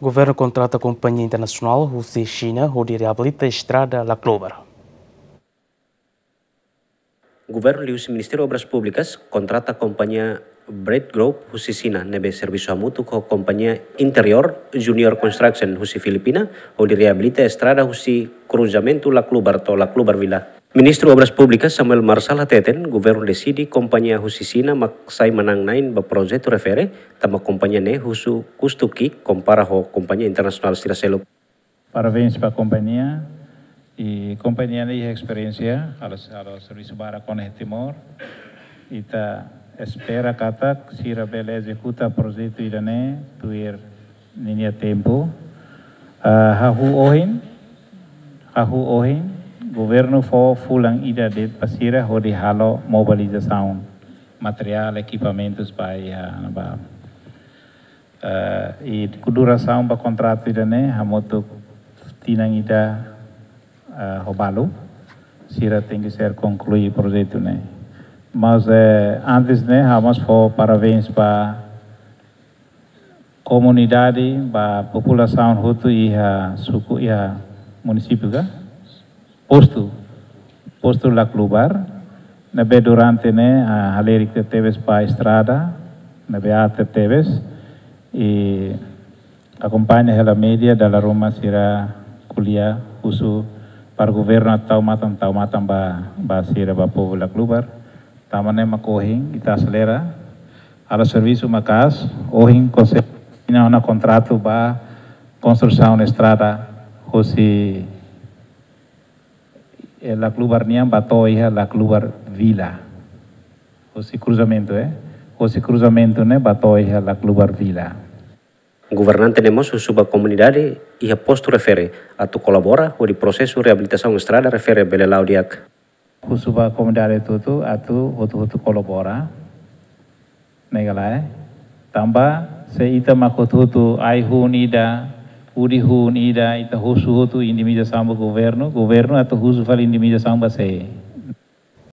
Governo contrata a companhia internacional Rússia e China, onde reabilita a estrada La Clover. O governo e o Ministério de Obras Públicas contrata a companhia Bread Group Husi e china nebe serviço amutu ko companhia Interior Junior Construction Husi e Filipina onde reabilita a estrada Husi e Cruzamento La Clover to La Clover Villa Ministro Obras Públicas Samuel Marsala Teten, governo decidi compañía Jusicina maksai manangnain ba projeto refere tama compañía ne husu kustuki compara ho compañía internacional siraselo. Parabéns para a compañía y compañía de experiencia a los, a los servicios para con el Timor y ta espera kata sira bela executa projeto irane tuir niña tempo. Uh, hahu ohin, hahu ohin, governo fo fulan ida de pasira ho de halo mobilização material equipamentos na ba uh, eh, e kudura duração ba contrato ida ne hamoto tinang ida uh, eh, hobalo sira tem ser concluir projeto ne mas uh, antes ne hamas fo parabéns para comunidade ba população hutu iha suku iha município ga postu postu la clubar nabe durante ne a haleri que teves pa estrada nabe ate teves e accompagna hela media dalla Roma sira kuliah usu para governo atau matan tau matan ba ba sira ba povo la clubar tamane makohin ita acelera ala serviço macas ohin conceito na contrato ba construção estrada José Eh, la club Arniamba toia la club Vila. Così cruzamento, eh? Così cruzamento ne batoia la villa. Vila. Governante nemos suba comunidade ia posto refere atau kolabora o processo de reabilitação estrada refere bele laudiak. Suba comunidade tutu tu o tu, kolabora. Negala eh? Tamba se ita makotutu ai hunida Urihun ida ita husu itu indi mija samba governo, governo ata husu fala indi mija samba se.